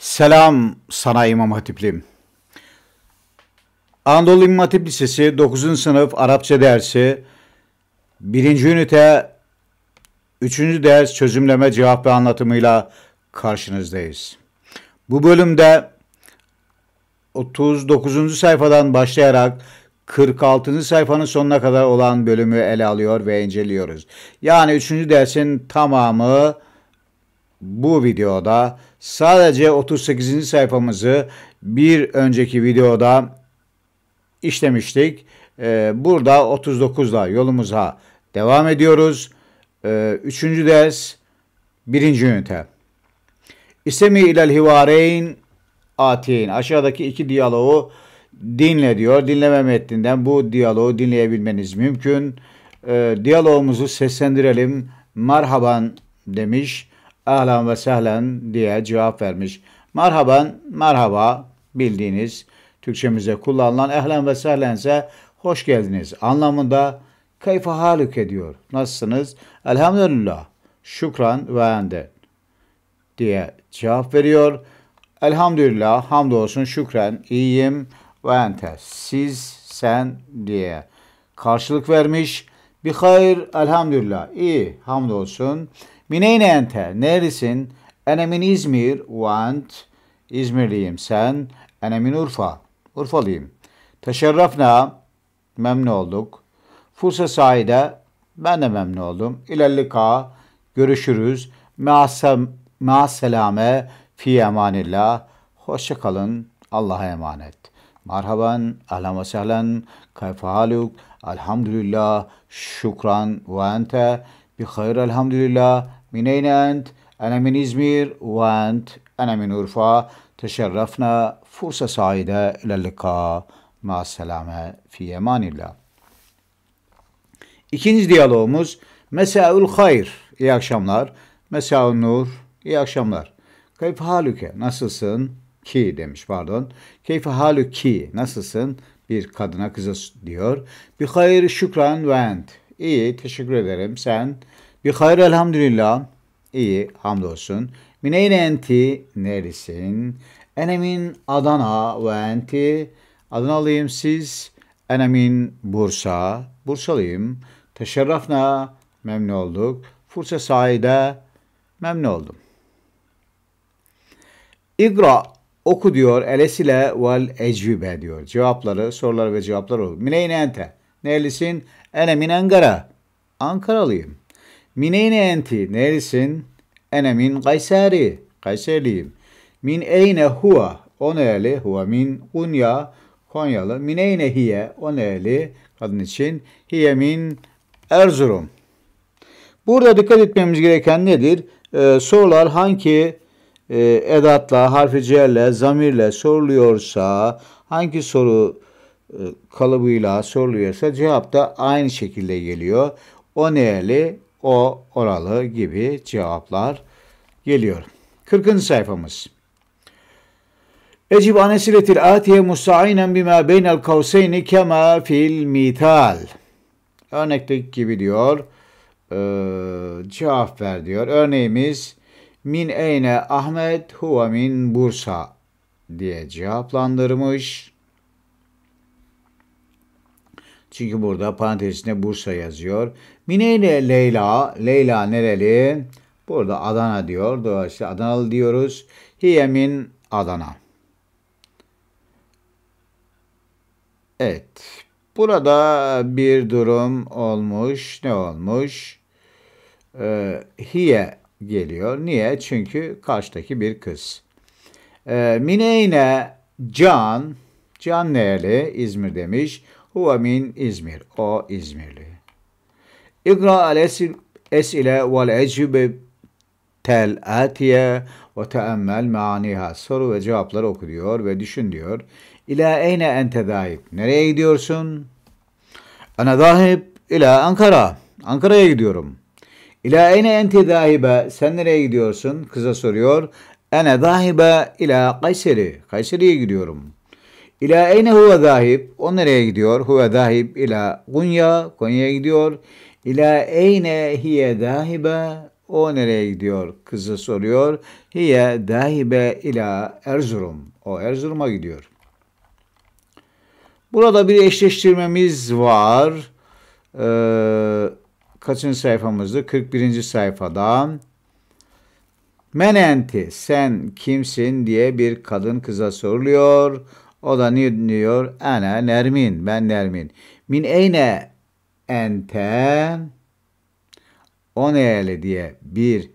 Selam sana İmam Hatiplim. Anadolu İmam Hatip Lisesi 9. sınıf Arapça dersi 1. ünite 3. ders çözümleme cevap ve anlatımıyla karşınızdayız. Bu bölümde 39. sayfadan başlayarak 46. sayfanın sonuna kadar olan bölümü ele alıyor ve inceliyoruz. Yani 3. dersin tamamı bu videoda sadece 38. sayfamızı bir önceki videoda işlemiştik. Ee, burada 39'da yolumuza devam ediyoruz. Ee, üçüncü ders birinci ünite. İstemi ilel hivareyn atin. Aşağıdaki iki diyaloğu dinle diyor. Dinleme metninden bu diyaloğu dinleyebilmeniz mümkün. E, diyaloğumuzu seslendirelim. Merhaban demiş ahlan ve sehlen diye cevap vermiş. Marhaban, merhaba bildiğiniz Türkçemize kullanılan ehlen ve sehlen ise hoş geldiniz anlamında kayfa halük ediyor. Nasılsınız? Elhamdülillah, şükran ve enden diye cevap veriyor. Elhamdülillah, hamdolsun, şükran iyiyim ve ente, siz, sen diye karşılık vermiş. Bir hayır, elhamdülillah, iyi, hamdolsun, Mineyne ente? Neredesin? Ene min İzmir want İzmirliyim. Sen? Ene min Urfa. Urfalıyım. Teşerrafna. Memnun olduk. Fursa sahide. Ben de memnun oldum. İlellika. Görüşürüz. Maaselame. Fi emanillah. kalın. Allah'a emanet. Merhaban, ahlan ve sehlen, kayfe haluk, elhamdülillah, şükran ve ente, Bi hayır elhamdülillah. Mineyne ent? Ana min İzmir ve ent. Ana min Urfa. Teşerrefna. Fursa saide ile lika. Ma selame fi emanillah. İkinci diyalogumuz Mesaül hayır. İyi akşamlar. Mesaül nur. İyi akşamlar. Keyf halüke. Nasılsın? Ki demiş pardon. Keyf ki, Nasılsın? Bir kadına kızı diyor. Bi hayır şükran ve İyi, teşekkür ederim. Sen? Bir hayır elhamdülillah. İyi, hamdolsun. Mineyne enti? Neresin? Enemin Adana ve enti? Adanalıyım siz. Enemin Bursa. Bursalıyım. Teşerrafna. Memnun olduk. Fursa sahide. Memnun oldum. İgra oku diyor elesiyle vel ecvibe diyor. Cevapları, sorular ve cevaplar olur. Mineyne ente. Nerelisin? Enemin Ankara. Ankaralıyım. Mineyne enti? Nerelisin? Enemin Kayseri. Kayseriliyim. Min eyne huwa? O nereli? Huwa min Konya. Konyalı. Min eyne hiye? O nereli? Kadın için. Hiye min Erzurum. Burada dikkat etmemiz gereken nedir? Ee, sorular hangi e, edatla, harfi cerle, zamirle soruluyorsa, hangi soru e, kalıbıyla soruluyorsa cevap da aynı şekilde geliyor. O neyeli, o oralı gibi cevaplar geliyor. 40. sayfamız. Ecib anesiletil atiye musta'inen bima beynel kavseyni kema fil mital. Örnekteki gibi diyor. Ee, cevap ver diyor. Örneğimiz min eyne Ahmet huve min Bursa diye cevaplandırmış. Çünkü burada parantezinde Bursa yazıyor. Mine ile Leyla. Leyla nereli? Burada Adana diyor. Dolayısıyla Adanalı diyoruz. Hiyemin Adana. Evet. Burada bir durum olmuş. Ne olmuş? Ee, hiye geliyor. Niye? Çünkü karşıdaki bir kız. Ee, Mineyne Can. Can nereli? İzmir demiş. Huve min İzmir. O İzmirli. İkra el esile vel ecübe tel atiye ve teemmel maniha Soru ve cevapları oku diyor ve düşün diyor. İla eyne ente dahip? Nereye gidiyorsun? Ana dahip ila Ankara. Ankara'ya gidiyorum. İla eyne ente dahibe? Sen nereye gidiyorsun? Kıza soruyor. Ana dahibe ila Kayseri. Kayseri'ye gidiyorum.'' İla eyne huve zahib? O nereye gidiyor? Huve zahib ila Konya. Konya'ya gidiyor. İla eyne hiye zahibe? O nereye gidiyor? Kızı soruyor. Hiye dahibe ila Erzurum. O Erzurum'a gidiyor. Burada bir eşleştirmemiz var. Ee, kaçıncı sayfamızdı? 41. sayfadan. Menenti sen kimsin diye bir kadın kıza soruluyor. O da ne diyor? Ana Nermin. Ben Nermin. Min eyne ente o neyeli diye bir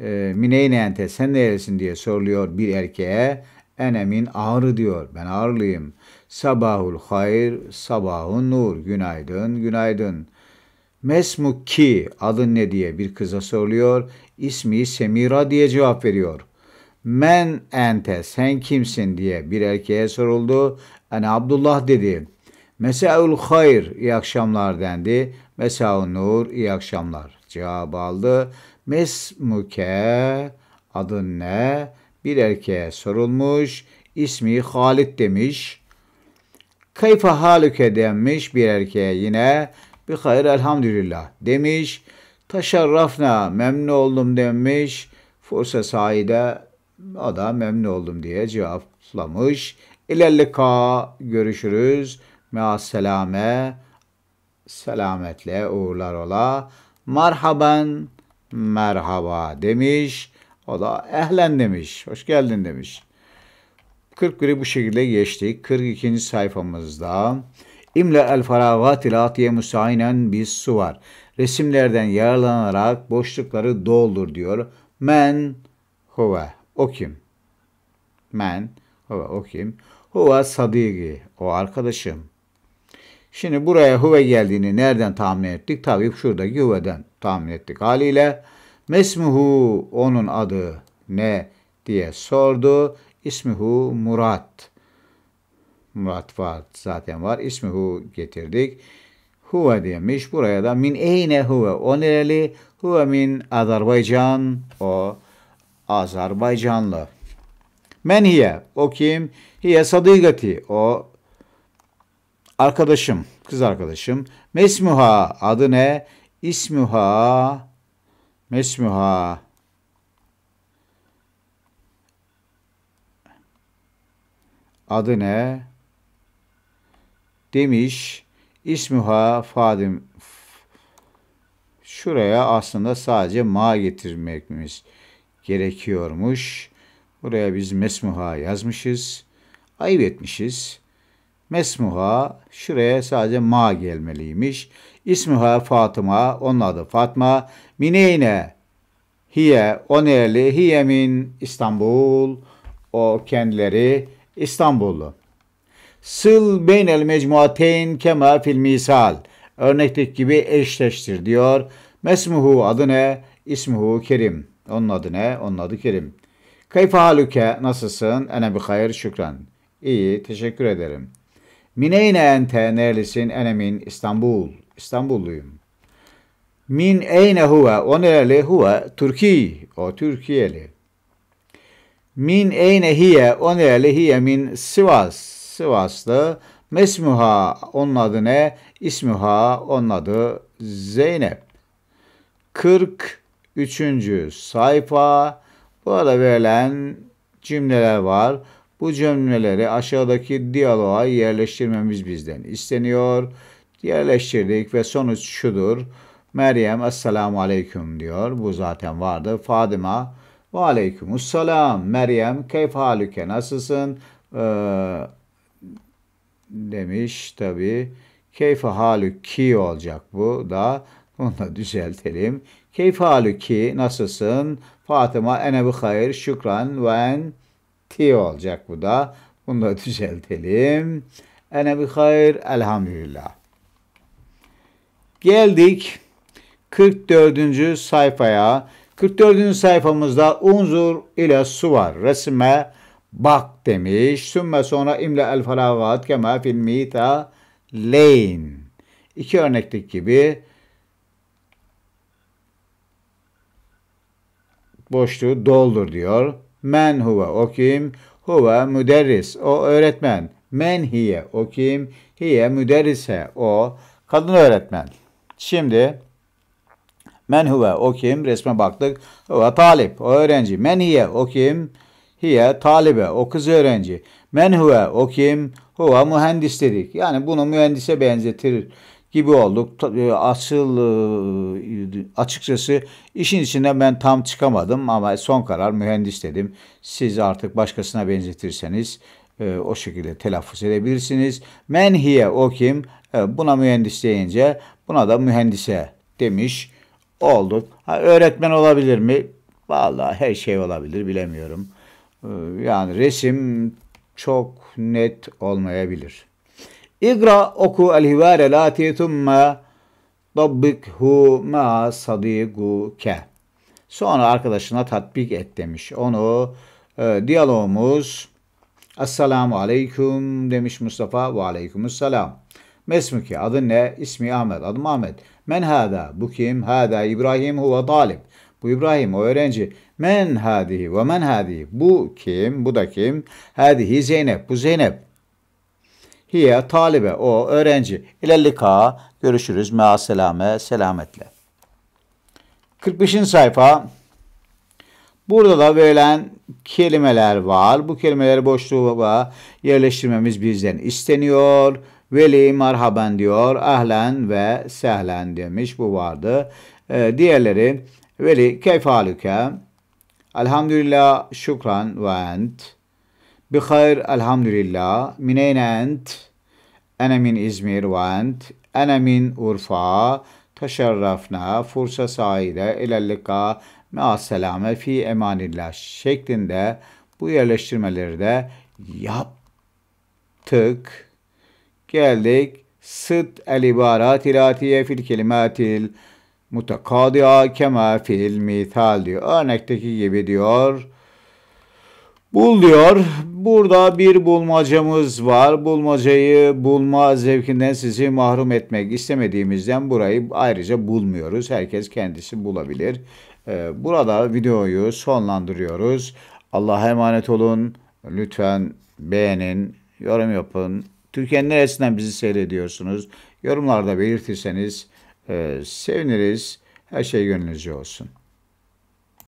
e, min eyne ente sen neylesin diye soruluyor bir erkeğe. min ağrı diyor. Ben ağrılıyım. Sabahul hayır, sabahun nur. Günaydın, günaydın. Mesmu ki adın ne diye bir kıza soruluyor. İsmi Semira diye cevap veriyor. Men ente sen kimsin diye bir erkeğe soruldu. Ana Abdullah dedi. Mesaul hayr iyi akşamlar dendi. Mesaul nur iyi akşamlar cevabı aldı. Mesmuke adın ne? Bir erkeğe sorulmuş. İsmi Halit demiş. Kayfa halüke denmiş bir erkeğe yine. Bir hayır elhamdülillah demiş. Taşarrafna memnun oldum demiş. Fursa sahide o da memnun oldum diye cevaplamış. İlellika görüşürüz. Measselame selametle uğurlar ola. Marhaban merhaba demiş. O da ehlen demiş. Hoş geldin demiş. 41 bu şekilde geçtik. 42. sayfamızda İmle el faragat ilatiye müsainen bir su var. Resimlerden yararlanarak boşlukları doldur diyor. Men huve o kim? Men. Huve o kim? Huve sadigi. O arkadaşım. Şimdi buraya huve geldiğini nereden tahmin ettik? Tabii şuradaki huveden tahmin ettik. Haliyle mesmuhu onun adı ne diye sordu. İsmihu Murat. Murat var zaten var. İsmihu getirdik. Huve demiş. Buraya da min eyne huve. O nereli? Huve min Azerbaycan. O Azerbaycanlı. Men hiye. O kim? Hiye sadigati. O arkadaşım, kız arkadaşım. Mesmuha. Adı ne? İsmuha. Mesmuha. Adı ne? Demiş. İsmuha Fadim. Şuraya aslında sadece ma getirmekmiş gerekiyormuş. Buraya biz mesmuha yazmışız. Ayıp etmişiz. Mesmuha şuraya sadece ma gelmeliymiş. İsmuha Fatıma, onun adı Fatma. Mineyne hiye oneli hiye min İstanbul. O kendileri İstanbullu. Sıl beynel mecmuateyn kema fil misal. Örnekteki gibi eşleştir diyor. Mesmuhu adı ne? İsmuhu Kerim. Onun adı ne? Onun adı Kerim. Keyfe halüke? Nasılsın? Ene bi hayır şükran. İyi, teşekkür ederim. Mineyne ente? Nerelisin? Enemin İstanbul. İstanbulluyum. Min eyne huve? O nereli? Huve Türkiye. O Türkiyeli. Min eyne hiye? O nereli? Hiye min Sivas. Sivaslı. Mesmuha onun adı ne? İsmuha, onun adı Zeynep. 40 Üçüncü sayfa. Burada verilen cümleler var. Bu cümleleri aşağıdaki diyaloğa yerleştirmemiz bizden isteniyor. Yerleştirdik ve sonuç şudur. Meryem Esselamu Aleyküm diyor. Bu zaten vardı. Fatıma ve Aleykümüsselam. Meryem keyf halüke nasılsın? Ee, demiş tabi. Keyfe halü ki olacak bu da. Onu da düzeltelim. Keyif Keyf ki nasılsın? Fatıma enebi hayır şükran ve en ti olacak bu da. Bunu da düzeltelim. Enebi hayır elhamdülillah. Geldik 44. sayfaya. 44. sayfamızda unzur ile su var. Resme bak demiş. Sümme sonra imle el feragat kema fil mita leyn. İki örnekteki gibi boşluğu doldur diyor. Men huve o kim? Huve müderris. O öğretmen. Men hiye o kim? Hiye müderrise. O kadın öğretmen. Şimdi men huve o kim? Resme baktık. Huve talip. O öğrenci. Men hiye o kim? Hiye talibe. O kız öğrenci. Men huve o kim? Huve mühendis dedik. Yani bunu mühendise benzetir gibi olduk. E, asıl e, açıkçası işin içine ben tam çıkamadım ama son karar mühendis dedim. Siz artık başkasına benzetirseniz e, o şekilde telaffuz edebilirsiniz. Menhiye o kim? Buna mühendis deyince buna da mühendise demiş olduk. Ha, öğretmen olabilir mi? Vallahi her şey olabilir bilemiyorum. Yani resim çok net olmayabilir. İgra oku el hivare lati thumme dabbikhu ma sadiguke. Sonra arkadaşına tatbik et demiş. Onu e, diyalogumuz Esselamu Aleyküm demiş Mustafa ve Aleykümselam. Mesmuki adın ne? İsmi Ahmet. Adım Ahmet. Men hada. Bu kim? Hada İbrahim huve talib. Bu İbrahim o öğrenci. Men hadihi ve men hadihi. Bu kim? Bu da kim? Hadihi Zeynep. Bu Zeynep. Hiye talibe o öğrenci. İlellika görüşürüz. Mea selame selametle. 45. sayfa. Burada da verilen kelimeler var. Bu kelimeleri boşluğa yerleştirmemiz bizden isteniyor. Veli marhaben diyor. Ahlen ve sehlen demiş. Bu vardı. Ee, diğerleri veli keyfaluke. Elhamdülillah şükran ve ent. Bi hayr elhamdülillah. Mineyn ent? Ene min İzmir ve ent. Ene min Urfa. Teşerrafna fursa sahide ilellika me'asselame fi emanillah şeklinde bu yerleştirmeleri de yaptık. Geldik. Sıd el ibarat ilatiye fil kelimatil mutakadiya kema fil mital diyor. Örnekteki gibi diyor. Bul diyor Burada bir bulmacamız var. Bulmacayı bulma zevkinden sizi mahrum etmek istemediğimizden burayı ayrıca bulmuyoruz. Herkes kendisi bulabilir. Ee, burada videoyu sonlandırıyoruz. Allah'a emanet olun. Lütfen beğenin, yorum yapın. Türkiye'nin neresinden bizi seyrediyorsunuz? Yorumlarda belirtirseniz e, seviniriz. Her şey gönlünüzce olsun.